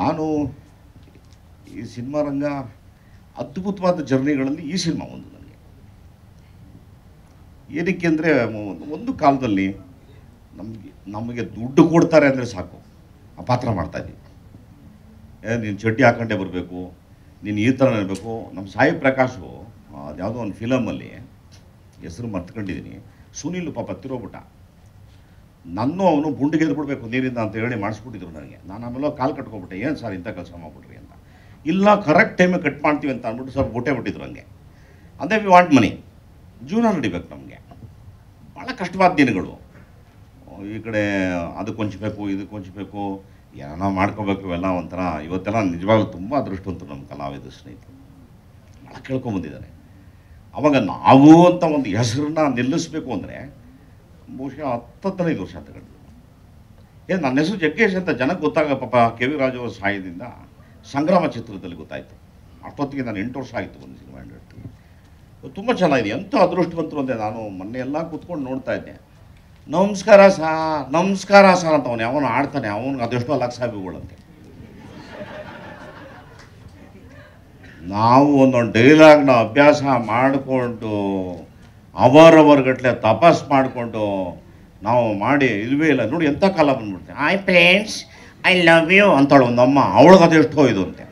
ನಾನು ಈ ಸಿನಿಮಾ ರಂಗ ಅದ್ಭುತವಾದ ಜರ್ನಿಗಳಲ್ಲಿ ಈ ಸಿನಿಮಾ ಒಂದು ನನಗೆ ಏನಕ್ಕೆ ಅಂದರೆ ಒಂದು ಕಾಲದಲ್ಲಿ ನಮಗೆ ನಮಗೆ ದುಡ್ಡು ಕೊಡ್ತಾರೆ ಅಂದರೆ ಸಾಕು ಆ ಪಾತ್ರ ಏ ನೀನು ಚಡ್ಡಿ ಹಾಕೊಂಡೇ ಬರಬೇಕು ನೀನು ಈ ಥರ ಇರಬೇಕು ನಮ್ಮ ಸಾಯಿ ಪ್ರಕಾಶು ಯಾವುದೋ ಒಂದು ಫಿಲಮಲ್ಲಿ ಹೆಸರು ಮರ್ತ್ಕೊಂಡಿದ್ದೀನಿ ಸುನೀಲ್ ಪಾಪ ತಿರೋಬಿಟ್ಟ ನನ್ನೂ ಅವನು ಗುಂಡಿಗೆದ್ದು ಬಿಡಬೇಕು ನೀರಿಂದ ಅಂತ ಹೇಳಿ ಮಾಡಿಸ್ಬಿಟ್ಟಿದ್ರು ನನಗೆ ನಾನು ಆಮೇಲೆ ಕಾಲು ಕಟ್ಕೊಬಿಟ್ಟೆ ಏನು ಸರ್ ಇಂಥ ಕೆಲಸ ಮಾಡಿಬಿಟ್ರಿ ಅಂತ ಇಲ್ಲ ಕರೆಕ್ಟ್ ಟೈಮಿಗೆ ಕಟ್ ಮಾಡ್ತೀವಿ ಅಂತ ಅಂದ್ಬಿಟ್ಟು ಸ್ವಲ್ಪ ಗೊಟ್ಟೆ ಬಿಟ್ಟಿದ್ರು ಹಂಗೆ ಅದೇ ವಿ ವಾಂಟ್ ಮನಿ ಜೀವನ ನಡಿಬೇಕು ನಮಗೆ ಭಾಳ ಕಷ್ಟವಾದ ದಿನಗಳು ಈ ಕಡೆ ಅದಕ್ಕೆ ಹೊಂಚಬೇಕು ಇದಕ್ಕೆ ಹೊಂಚಬೇಕು ಏನೋ ಮಾಡ್ಕೋಬೇಕು ಎಲ್ಲ ಒಂಥರ ಇವತ್ತೆಲ್ಲ ನಿಜವಾಗ್ಲೂ ತುಂಬ ಅದೃಷ್ಟವಂತರು ನಮ್ಮ ಕಲಾವಿದ ಸ್ನೇಹಿತರು ಭಾಳ ಕೇಳ್ಕೊಂಬಂದಿದ್ದಾರೆ ಅವಾಗ ನಾವು ಅಂತ ಒಂದು ಹೆಸರನ್ನ ನಿಲ್ಲಿಸಬೇಕು ಅಂದರೆ ಬಹುಶಃ ಹತ್ತತ್ತನೈದು ವರ್ಷ ಅಂತ ಕಳೆದು ಏನು ನನ್ನ ಹೆಸರು ಜಗ್ಗೇಶ್ ಅಂತ ಜನಕ್ಕೆ ಗೊತ್ತಾಗ ಪಾಪ ಕೆ ವಿ ರಾಜು ಅವರ ಸಹಾಯದಿಂದ ಸಂಗ್ರಾಮ ಚಿತ್ರದಲ್ಲಿ ಗೊತ್ತಾಯಿತು ಅಷ್ಟೊತ್ತಿಗೆ ನಾನು ಎಂಟು ವರ್ಷ ಆಯಿತು ಒಂದು ಸಿನಿಮಾ ಇಂಡಸ್ಟ್ರಿ ತುಂಬ ಚೆನ್ನಾಗಿದೆ ಎಂಥ ಅದೃಷ್ಟವಂತರು ಅಂದೆ ನಾನು ಮೊನ್ನೆ ಎಲ್ಲ ಕೂತ್ಕೊಂಡು ನೋಡ್ತಾ ಇದ್ದೆ ನಮಸ್ಕಾರ ಸಾ ನಮಸ್ಕಾರ ಸಾ ಅಂತ ಅವನು ಯಾವನು ಆಡ್ತಾನೆ ಅವನು ಅದೆಷ್ಟೋ ಲಕ್ಷ ನಾವು ಒಂದೊಂದು ಡೈಲಾಗ್ನ ಅಭ್ಯಾಸ ಮಾಡಿಕೊಂಡು ಅವರ್ ಅವರ್ಗಟ್ಲೆ ತಪಾಸ್ ಮಾಡಿಕೊಂಡು ನಾವು ಮಾಡಿ ಇಲ್ವೇ ಇಲ್ಲ ನೋಡಿ ಎಂಥ ಕಾಲ ಬಂದ್ಬಿಡ್ತೆ I friends I love you ಅಂತಾಳು ಒಂದಮ್ಮ ಅವಳಗದು ಎಷ್ಟೋ ಇದು ಅಂತೆ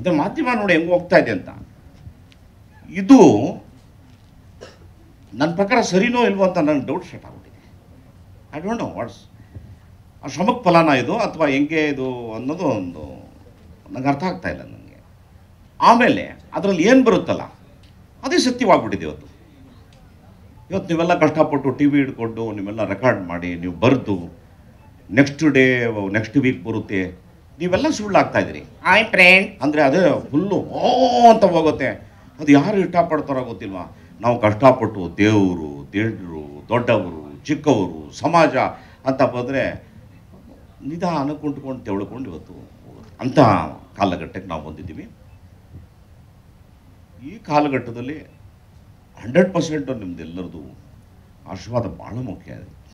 ಅದು ಮಾಧ್ಯಮ ನೋಡಿ ಹೆಂಗೆ ಹೋಗ್ತಾ ಇದೆ ಅಂತ ಇದು ನನ್ನ ಪ್ರಕಾರ ಸರಿನೋ ಇಲ್ವೋ ಅಂತ ನನಗೆ ಡೌಟ್ ಸೆಟ್ ಆಗ್ಬಿಟ್ಟಿದೆ ಐ ಡೋಂಟ್ ನೋ ವಾಟ್ಸ್ ಆ ಶ್ರಮಕ್ ಫಲಾನ ಇದು ಅಥವಾ ಹೆಂಗೆ ಇದು ಅನ್ನೋದು ಒಂದು ನನಗೆ ಅರ್ಥ ಆಗ್ತಾ ಇಲ್ಲ ನನಗೆ ಆಮೇಲೆ ಅದರಲ್ಲಿ ಏನು ಬರುತ್ತಲ್ಲ ಅದೇ ಸತ್ಯವಾಗ್ಬಿಟ್ಟಿದೆ ಇವತ್ತು ಇವತ್ತು ನೀವೆಲ್ಲ ಕಷ್ಟಪಟ್ಟು ಟಿ ವಿ ಹಿಡ್ಕೊಂಡು ನೀವೆಲ್ಲ ರೆಕಾರ್ಡ್ ಮಾಡಿ ನೀವು ಬರೆದು ನೆಕ್ಸ್ಟ್ ಡೇ ನೆಕ್ಸ್ಟ್ ವೀಕ್ ಬರುತ್ತೆ ನೀವೆಲ್ಲ ಸುಳ್ಳಾಗ್ತಾ ಇದ್ದೀರಿ ಆಯ್ ಅಂದರೆ ಅದೇ ಫುಲ್ಲು ಓ ಅಂತ ಹೋಗುತ್ತೆ ಅದು ಯಾರು ಇಷ್ಟಪಡ್ತಾರೋ ಗೊತ್ತಿಲ್ವಾ ನಾವು ಕಷ್ಟಪಟ್ಟು ದೇವರು ದೇಡ್ರು ದೊಡ್ಡವರು ಚಿಕ್ಕವರು ಸಮಾಜ ಅಂತ ಬಂದರೆ ನಿಧಾನ ಕುಂಟ್ಕೊಂಡು ತೆವಳ್ಕೊಂಡು ಇವತ್ತು ಅಂತಹ ಕಾಲಘಟ್ಟಕ್ಕೆ ನಾವು ಬಂದಿದ್ದೀವಿ ಈ ಕಾಲಘಟ್ಟದಲ್ಲಿ ಹಂಡ್ರೆಡ್ ಪರ್ಸೆಂಟು ಎಲ್ಲರದು ಆಶೀರ್ವಾದ ಭಾಳ ಮುಖ್ಯ ಇದೆ